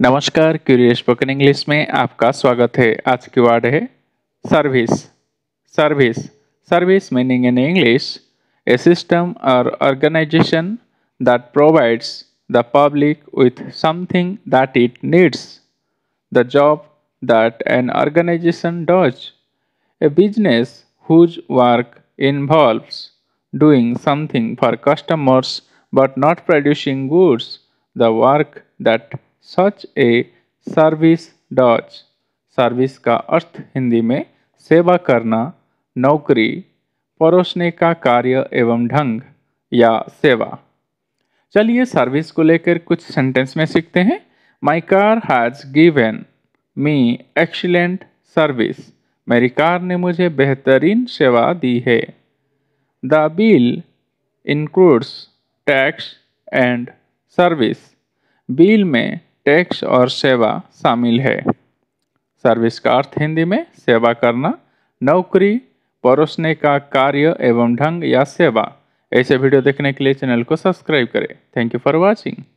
नमस्कार curious spoken English में आपका स्वागत है आज की वर्ड है service service service meaning in English a system और organization that provides the public with something that it needs the job that an organization does a business whose work involves doing something for customers but not producing goods the work that such a service does service का अर्थ हिंदी में सेवा करना नौकरी परोसने का कार्य एवं ढंग या सेवा चलिए सर्विस को लेकर कुछ सेंटेंस में सीखते हैं my car has given me excellent service मेरी कार ने मुझे बेहतरीन सेवा दी है the bill includes tax and service bill में टैक्स और सेवा शामिल है सर्विस का अर्थ हिंदी में सेवा करना नौकरी परोसने का कार्य एवं ढंग या सेवा ऐसे वीडियो देखने के लिए चैनल को सब्सक्राइब करें थैंक यू फॉर वॉचिंग